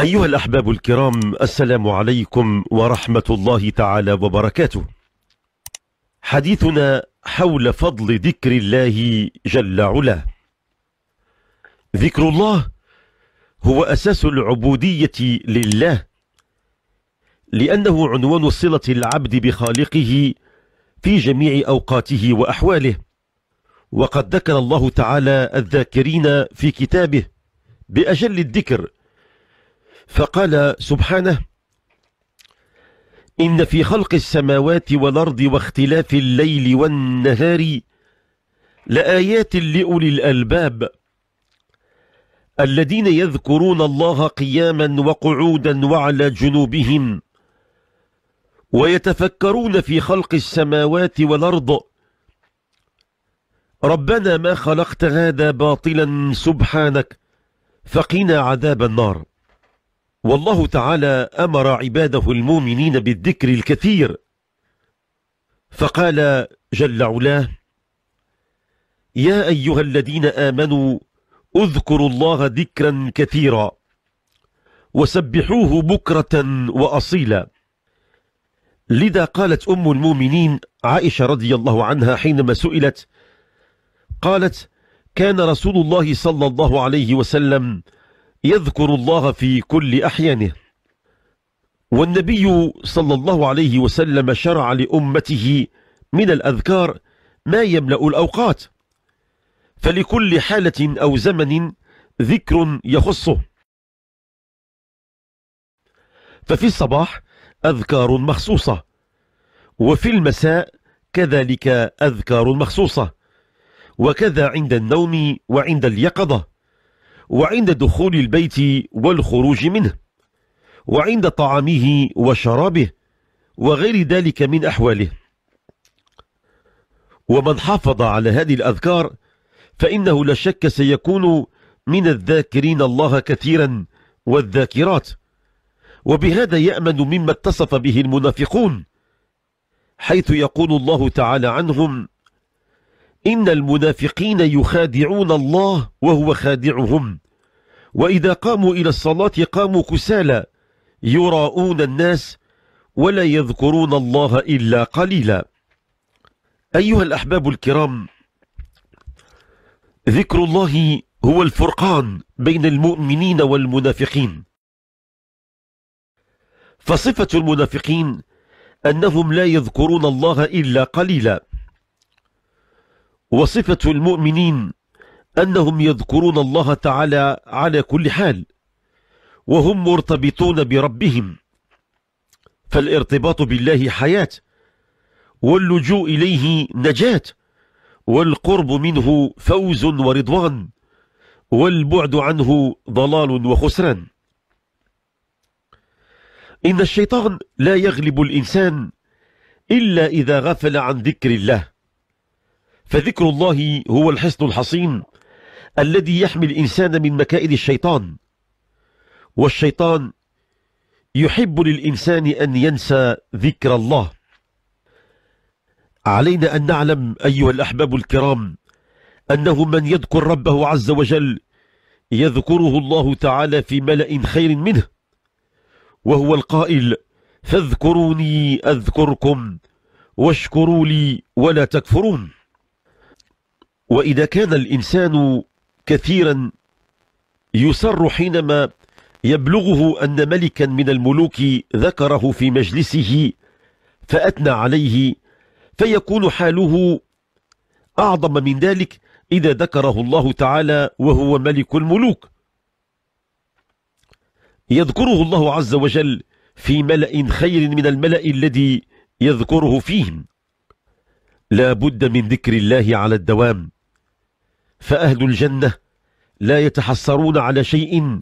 أيها الأحباب الكرام السلام عليكم ورحمة الله تعالى وبركاته حديثنا حول فضل ذكر الله جل علا ذكر الله هو أساس العبودية لله لأنه عنوان صلة العبد بخالقه في جميع أوقاته وأحواله وقد ذكر الله تعالى الذاكرين في كتابه بأجل الذكر فقال سبحانه إن في خلق السماوات والأرض واختلاف الليل والنهار لآيات لأولي الألباب الذين يذكرون الله قياما وقعودا وعلى جنوبهم ويتفكرون في خلق السماوات والأرض ربنا ما خلقت هذا باطلا سبحانك فقنا عذاب النار والله تعالى أمر عباده المؤمنين بالذكر الكثير فقال جل علاه يا أيها الذين آمنوا اذكروا الله ذكرا كثيرا وسبحوه بكرة وأصيلا لذا قالت أم المؤمنين عائشة رضي الله عنها حينما سئلت قالت كان رسول الله صلى الله عليه وسلم يذكر الله في كل أحيانه والنبي صلى الله عليه وسلم شرع لأمته من الأذكار ما يملأ الأوقات فلكل حالة أو زمن ذكر يخصه ففي الصباح أذكار مخصوصة وفي المساء كذلك أذكار مخصوصة وكذا عند النوم وعند اليقظة وعند دخول البيت والخروج منه وعند طعامه وشرابه وغير ذلك من أحواله ومن حافظ على هذه الأذكار فإنه لا شك سيكون من الذاكرين الله كثيرا والذاكرات وبهذا يأمن مما اتصف به المنافقون حيث يقول الله تعالى عنهم إن المنافقين يخادعون الله وهو خادعهم وإذا قاموا إلى الصلاة قاموا كسالى يراءون الناس ولا يذكرون الله إلا قليلا أيها الأحباب الكرام ذكر الله هو الفرقان بين المؤمنين والمنافقين فصفة المنافقين أنهم لا يذكرون الله إلا قليلا وصفة المؤمنين أنهم يذكرون الله تعالى على كل حال وهم مرتبطون بربهم فالارتباط بالله حياة واللجوء إليه نجاة والقرب منه فوز ورضوان والبعد عنه ضلال وخسران إن الشيطان لا يغلب الإنسان إلا إذا غفل عن ذكر الله فذكر الله هو الحصن الحصين الذي يحمي الإنسان من مكائد الشيطان والشيطان يحب للإنسان أن ينسى ذكر الله علينا أن نعلم أيها الأحباب الكرام أنه من يذكر ربه عز وجل يذكره الله تعالى في ملأ خير منه وهو القائل فاذكروني أذكركم واشكروا لي ولا تكفرون وإذا كان الإنسان كثيرا يسر حينما يبلغه أن ملكا من الملوك ذكره في مجلسه فأثنى عليه فيكون حاله أعظم من ذلك إذا ذكره الله تعالى وهو ملك الملوك يذكره الله عز وجل في ملأ خير من الملأ الذي يذكره فيهم لا بد من ذكر الله على الدوام فأهل الجنة لا يتحسرون على شيء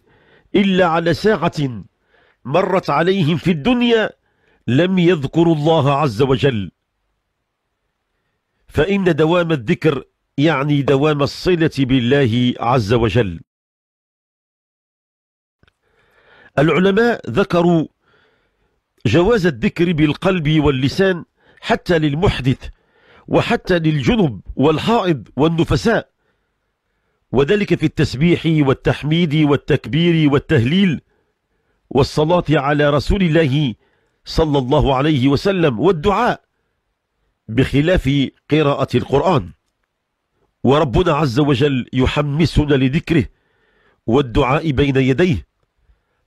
إلا على ساعة مرت عليهم في الدنيا لم يذكروا الله عز وجل فإن دوام الذكر يعني دوام الصلة بالله عز وجل العلماء ذكروا جواز الذكر بالقلب واللسان حتى للمحدث وحتى للجنب والحائض والنفساء وذلك في التسبيح والتحميد والتكبير والتهليل والصلاة على رسول الله صلى الله عليه وسلم والدعاء بخلاف قراءة القرآن وربنا عز وجل يحمسنا لذكره والدعاء بين يديه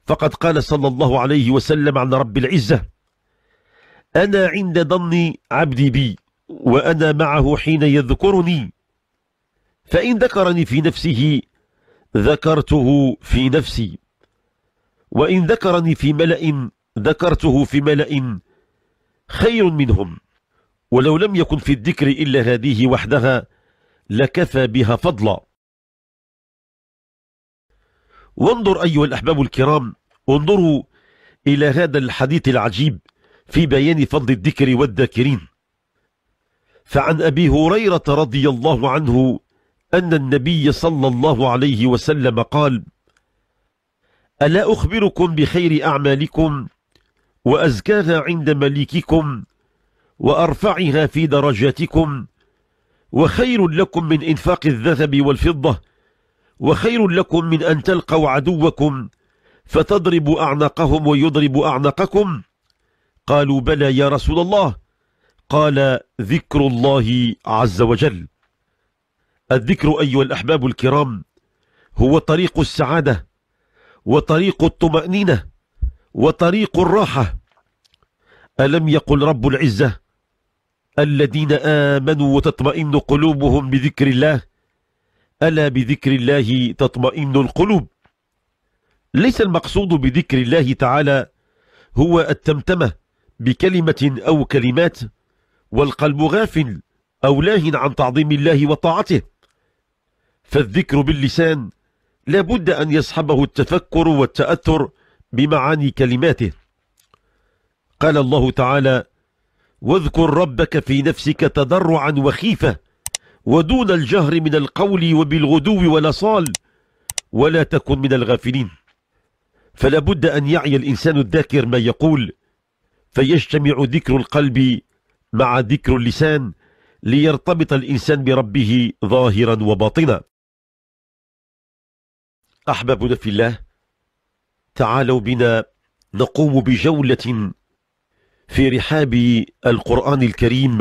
فقد قال صلى الله عليه وسلم عن رب العزة أنا عند ظن عبدي بي وأنا معه حين يذكرني فإن ذكرني في نفسه ذكرته في نفسي وإن ذكرني في ملأ ذكرته في ملأ خير منهم ولو لم يكن في الذكر إلا هذه وحدها لكفى بها فضلا وانظر أيها الأحباب الكرام انظروا إلى هذا الحديث العجيب في بيان فضل الذكر والذاكرين فعن أبي هريرة رضي الله عنه أن النبي صلى الله عليه وسلم قال ألا أخبركم بخير أعمالكم وأزكاها عند مليككم وأرفعها في درجاتكم وخير لكم من إنفاق الذهب والفضة وخير لكم من أن تلقوا عدوكم فتضرب أعناقهم ويضرب أعناقكم قالوا بلى يا رسول الله قال ذكر الله عز وجل الذكر أيها الأحباب الكرام هو طريق السعادة وطريق الطمأنينة وطريق الراحة ألم يقل رب العزة الذين آمنوا وتطمئن قلوبهم بذكر الله ألا بذكر الله تطمئن القلوب ليس المقصود بذكر الله تعالى هو التمتمة بكلمة أو كلمات والقلب غافل أو لاه عن تعظيم الله وطاعته فالذكر باللسان لا بد أن يصحبه التفكر والتأثر بمعاني كلماته قال الله تعالى واذكر ربك في نفسك تضرعا وخيفة ودون الجهر من القول وبالغدو والأصال ولا تكن من الغافلين فلا بد أن يعي الإنسان الذاكر ما يقول فيجتمع ذكر القلب مع ذكر اللسان ليرتبط الإنسان بربه ظاهرا وباطنا أحبابنا في الله تعالوا بنا نقوم بجولة في رحاب القرآن الكريم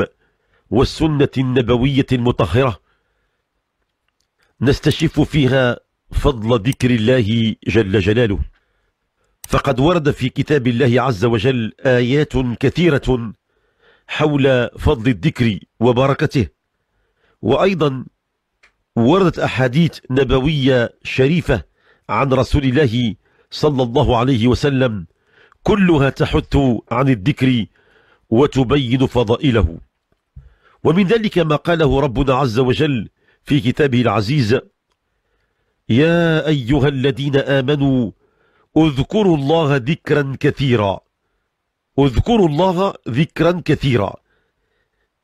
والسنة النبوية المطهرة نستشف فيها فضل ذكر الله جل جلاله فقد ورد في كتاب الله عز وجل آيات كثيرة حول فضل الذكر وبركته وأيضا وردت أحاديث نبوية شريفة عن رسول الله صلى الله عليه وسلم كلها تحث عن الذكر وتبين فضائله ومن ذلك ما قاله ربنا عز وجل في كتابه العزيز يا أيها الذين آمنوا اذكروا الله ذكرا كثيرا اذكروا الله ذكرا كثيرا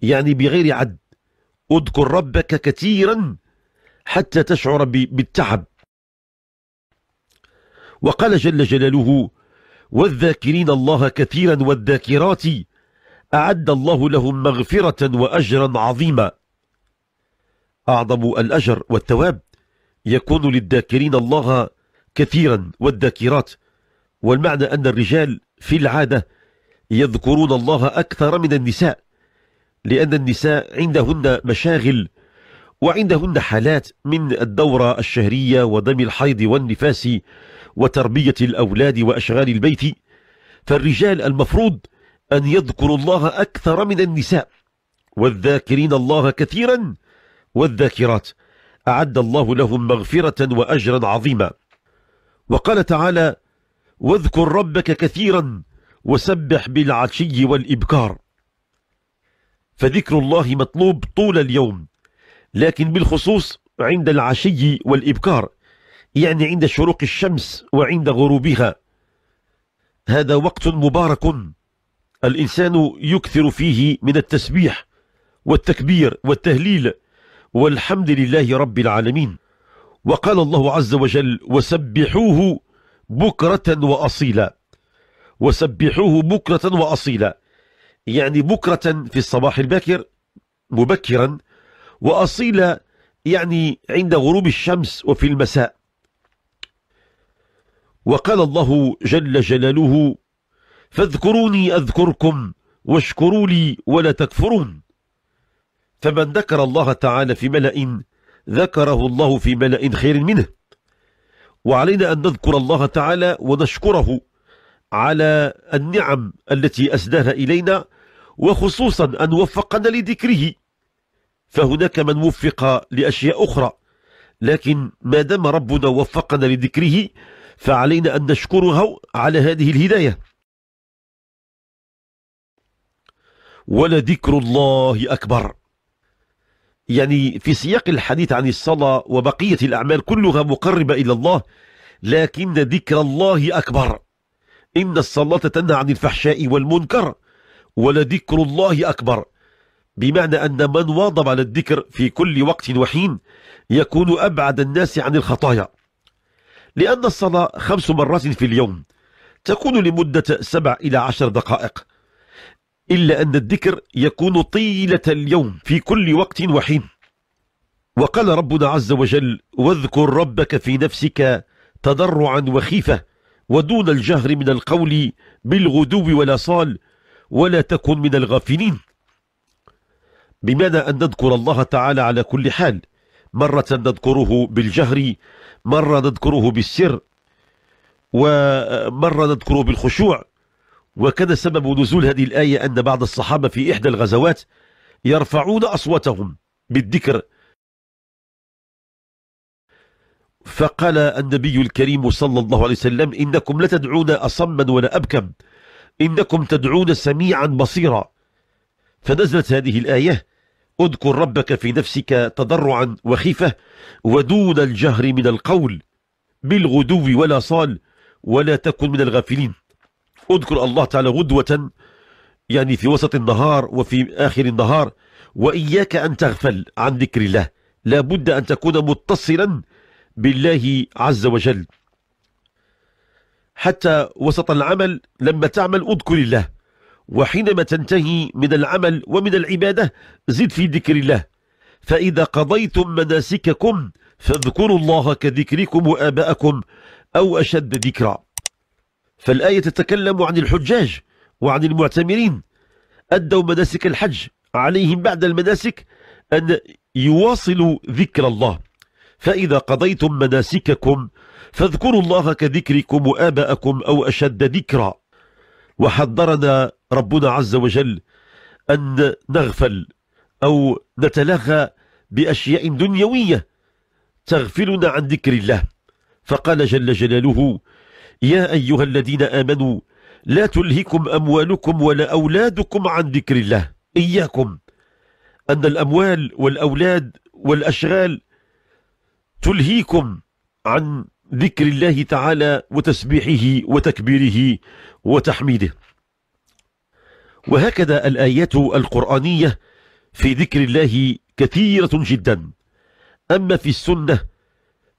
يعني بغير عد اذكر ربك كثيرا حتى تشعر بالتعب وقال جل جلاله والذاكرين الله كثيرا والذاكرات أعد الله لهم مغفرة وأجرا عظيما أعظم الأجر والثواب يكون للذاكرين الله كثيرا والذاكرات والمعنى أن الرجال في العادة يذكرون الله أكثر من النساء لأن النساء عندهن مشاغل وعندهن حالات من الدورة الشهرية ودم الحيض والنفاس وتربية الأولاد وأشغال البيت فالرجال المفروض أن يذكروا الله أكثر من النساء والذاكرين الله كثيرا والذاكرات أعد الله لهم مغفرة وأجرا عظيما وقال تعالى واذكر ربك كثيرا وسبح بالعشي والإبكار فذكر الله مطلوب طول اليوم لكن بالخصوص عند العشي والإبكار يعني عند شروق الشمس وعند غروبها هذا وقت مبارك الإنسان يكثر فيه من التسبيح والتكبير والتهليل والحمد لله رب العالمين وقال الله عز وجل وسبحوه بكرة وأصيلا وسبحوه بكرة وأصيلا يعني بكرة في الصباح الباكر مبكرا وأصيلا يعني عند غروب الشمس وفي المساء وقال الله جل جلاله فاذكروني أذكركم واشكروا لي ولا تكفرون فمن ذكر الله تعالى في ملأ ذكره الله في ملأ خير منه وعلينا أن نذكر الله تعالى ونشكره على النعم التي أسداها إلينا وخصوصا أن وفقنا لذكره فهناك من وفق لأشياء أخرى لكن ما دام ربنا وفقنا لذكره فعلينا أن نشكره على هذه الهداية ولذكر الله أكبر يعني في سياق الحديث عن الصلاة وبقية الأعمال كلها مقربة إلى الله لكن ذكر الله أكبر إن الصلاة تنهى عن الفحشاء والمنكر ولذكر الله أكبر بمعنى أن من واظب على الذكر في كل وقت وحين يكون أبعد الناس عن الخطايا لأن الصلاة خمس مرات في اليوم تكون لمدة سبع إلى عشر دقائق إلا أن الذكر يكون طيلة اليوم في كل وقت وحين وقال ربنا عز وجل واذكر ربك في نفسك تضرعا وخيفة ودون الجهر من القول بالغدو ولا صال ولا تكن من الغافلين بمعنى أن نذكر الله تعالى على كل حال مرة نذكره بالجهر مرة نذكره بالسر ومرة نذكره بالخشوع وكان سبب نزول هذه الآية أن بعض الصحابة في إحدى الغزوات يرفعون أصواتهم بالذكر فقال النبي الكريم صلى الله عليه وسلم إنكم لتدعون أصما ولا أبكم إنكم تدعون سميعا بصيرا فنزلت هذه الآية اذكر ربك في نفسك تضرعا وخيفة ودون الجهر من القول بالغدو ولا صال ولا تكن من الغافلين اذكر الله تعالى غدوة يعني في وسط النهار وفي آخر النهار وإياك أن تغفل عن ذكر الله لا بد أن تكون متصلا بالله عز وجل حتى وسط العمل لما تعمل اذكر الله وحينما تنتهي من العمل ومن العبادة زد في ذكر الله فإذا قضيتم مناسككم فاذكروا الله كذكركم وآباءكم أو أشد ذكرا فالآية تتكلم عن الحجاج وعن المعتمرين أدوا مناسك الحج عليهم بعد المناسك أن يواصلوا ذكر الله فإذا قضيتم مناسككم فاذكروا الله كذكركم وآباءكم أو أشد ذكرا وحذرنا ربنا عز وجل أن نغفل أو نتلهى بأشياء دنيوية تغفلنا عن ذكر الله فقال جل جلاله يا أيها الذين آمنوا لا تلهكم أموالكم ولا أولادكم عن ذكر الله إياكم أن الأموال والأولاد والأشغال تلهيكم عن ذكر الله تعالى وتسبيحه وتكبيره وتحميده وهكذا الآيات القرآنية في ذكر الله كثيرة جدا أما في السنة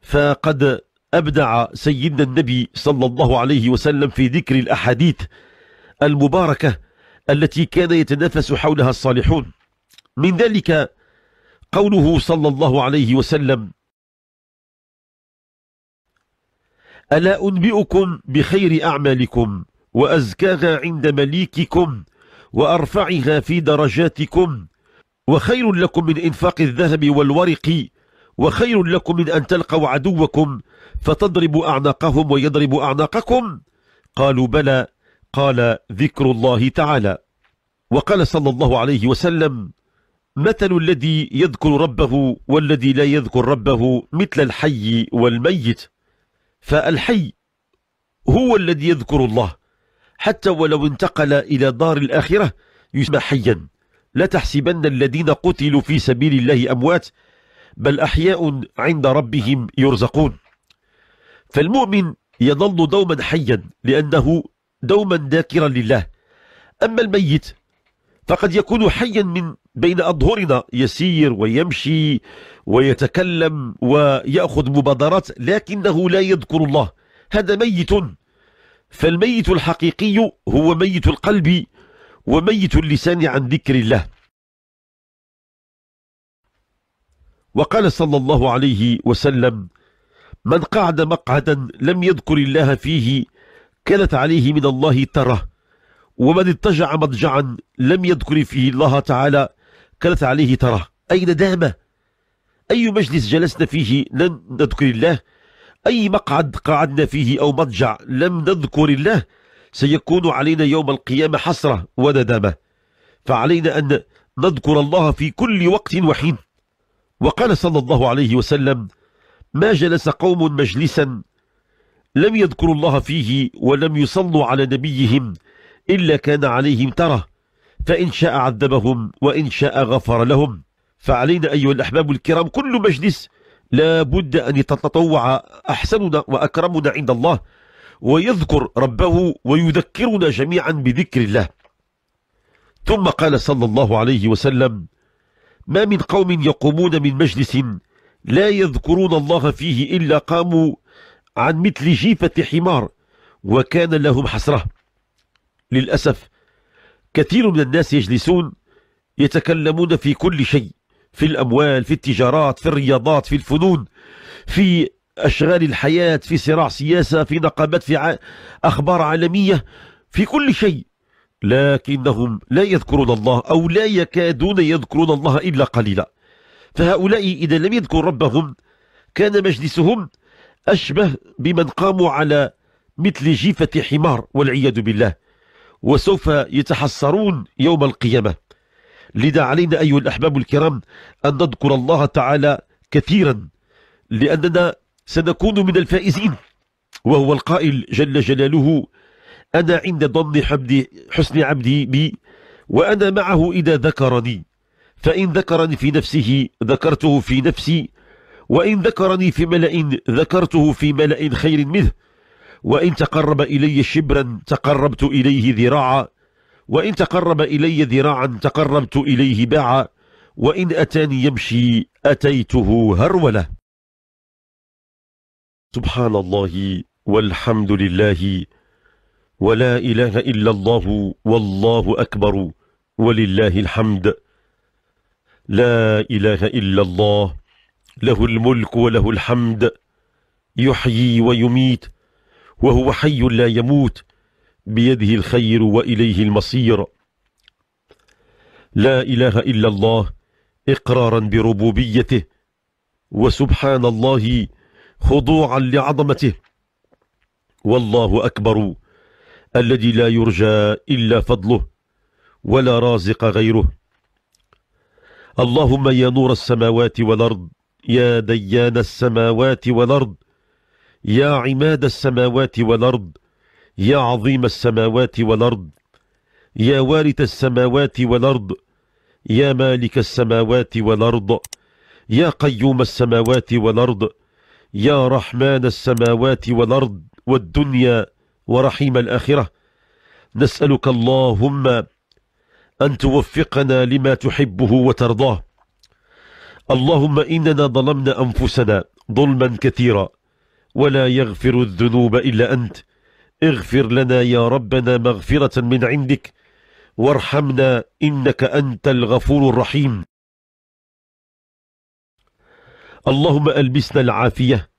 فقد أبدع سيدنا النبي صلى الله عليه وسلم في ذكر الأحاديث المباركة التي كان يتنافس حولها الصالحون من ذلك قوله صلى الله عليه وسلم ألا أنبئكم بخير أعمالكم وأزكاها عند مليككم وأرفعها في درجاتكم وخير لكم من إنفاق الذهب والورق وخير لكم من أن تلقوا عدوكم فتضرب أعناقهم ويضرب أعناقكم قالوا بلى قال ذكر الله تعالى وقال صلى الله عليه وسلم مثل الذي يذكر ربه والذي لا يذكر ربه مثل الحي والميت فالحي هو الذي يذكر الله حتى ولو انتقل إلى دار الآخرة يسمى حيا لا تحسبن الذين قتلوا في سبيل الله أموات بل أحياء عند ربهم يرزقون فالمؤمن يظل دوما حيا لأنه دوما ذاكرا لله أما الميت فقد يكون حيا من بين أظهرنا يسير ويمشي ويتكلم ويأخذ مبادرات لكنه لا يذكر الله هذا ميت فالميت الحقيقي هو ميت القلب وميت اللسان عن ذكر الله وقال صلى الله عليه وسلم من قعد مقعدا لم يذكر الله فيه كانت عليه من الله تره ومن اضطجع مضجعا لم يذكر فيه الله تعالى كلت عليه تراه أين دامه أي مجلس جلسنا فيه لم نذكر الله أي مقعد قعدنا فيه أو مضجع لم نذكر الله سيكون علينا يوم القيامة حسرة وندامة فعلينا أن نذكر الله في كل وقت وحين وقال صلى الله عليه وسلم ما جلس قوم مجلسا لم يذكروا الله فيه ولم يصلوا على نبيهم إلا كان عليهم ترى فإن شاء عذبهم وإن شاء غفر لهم فعلينا أيها الأحباب الكرام كل مجلس لا بد أن يتطوع أحسننا وأكرمنا عند الله ويذكر ربه ويذكرنا جميعا بذكر الله ثم قال صلى الله عليه وسلم ما من قوم يقومون من مجلس لا يذكرون الله فيه إلا قاموا عن مثل جيفة حمار وكان لهم حسره للأسف كثير من الناس يجلسون يتكلمون في كل شيء في الأموال في التجارات في الرياضات في الفنون في أشغال الحياة في صراع سياسة في نقابات في أخبار عالمية في كل شيء لكنهم لا يذكرون الله أو لا يكادون يذكرون الله إلا قليلا فهؤلاء إذا لم يذكروا ربهم كان مجلسهم أشبه بمن قاموا على مثل جيفة حمار والعياذ بالله وسوف يتحسرون يوم القيامة لذا علينا أيها الأحباب الكرام أن نذكر الله تعالى كثيرا لأننا سنكون من الفائزين وهو القائل جل جلاله أنا عند ضم حمدي حسن عبدي بي وأنا معه إذا ذكرني فإن ذكرني في نفسه ذكرته في نفسي وإن ذكرني في ملأ ذكرته في ملأ خير منه وإن تقرب إلي شبرا تقربت إليه ذراعا وإن تقرب إلي ذراعا تقربت إليه باعا وإن أتاني يمشي أتيته هرولة سبحان الله والحمد لله ولا إله إلا الله والله أكبر ولله الحمد لا إله إلا الله له الملك وله الحمد يحيي ويميت وهو حي لا يموت بيده الخير وإليه المصير لا إله إلا الله إقرارا بربوبيته وسبحان الله خضوعا لعظمته والله أكبر الذي لا يرجى إلا فضله ولا رازق غيره اللهم يا نور السماوات والأرض يا ديان السماوات والأرض يا عماد السماوات والأرض يا عظيم السماوات والأرض يا وارث السماوات والأرض يا مالك السماوات والأرض يا قيوم السماوات والأرض يا رحمن السماوات والأرض والدنيا ورحيم الآخرة نسألك اللهم أن توفقنا لما تحبه وترضاه اللهم إننا ظلمنا أنفسنا ظلما كثيرا ولا يغفر الذنوب إلا أنت اغفر لنا يا ربنا مغفرة من عندك وارحمنا إنك أنت الغفور الرحيم اللهم ألبسنا العافية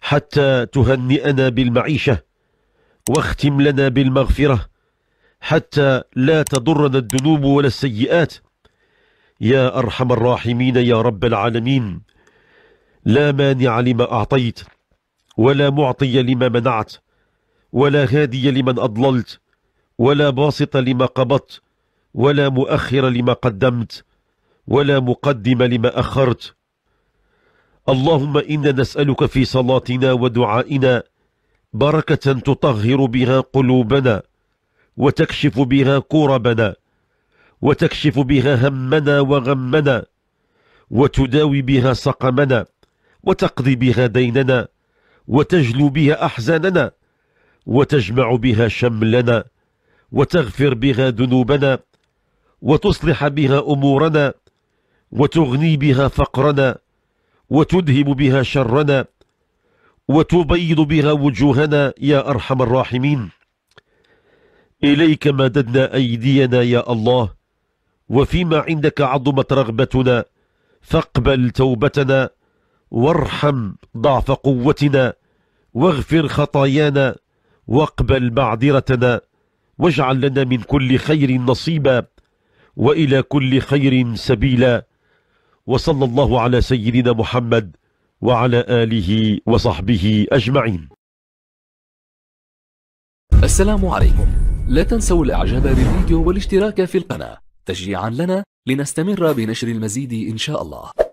حتى تهنئنا بالمعيشة واختم لنا بالمغفرة حتى لا تضرنا الذنوب ولا السيئات يا أرحم الراحمين يا رب العالمين لا مانع لما أعطيت ولا معطي لما منعت ولا هادي لمن أضللت ولا باسط لما قبضت ولا مؤخر لما قدمت ولا مقدم لما أخرت اللهم إنا نسألك في صلاتنا ودعائنا بركة تطهر بها قلوبنا وتكشف بها كربنا وتكشف بها همنا وغمنا وتداوي بها سقمنا وتقضي بها ديننا وتجلو بها أحزاننا وتجمع بها شملنا وتغفر بها ذنوبنا وتصلح بها أمورنا وتغني بها فقرنا وتذهب بها شرنا وتبيض بها وجوهنا يا أرحم الراحمين إليك مددنا أيدينا يا الله وفيما عندك عظمت رغبتنا فاقبل توبتنا وارحم ضعف قوتنا واغفر خطايانا واقبل معذرتنا واجعل لنا من كل خير نصيبا وإلى كل خير سبيلا وصلى الله على سيدنا محمد وعلى آله وصحبه أجمعين السلام عليكم لا تنسوا الإعجاب بالفيديو والاشتراك في القناة تشجيعا لنا لنستمر بنشر المزيد إن شاء الله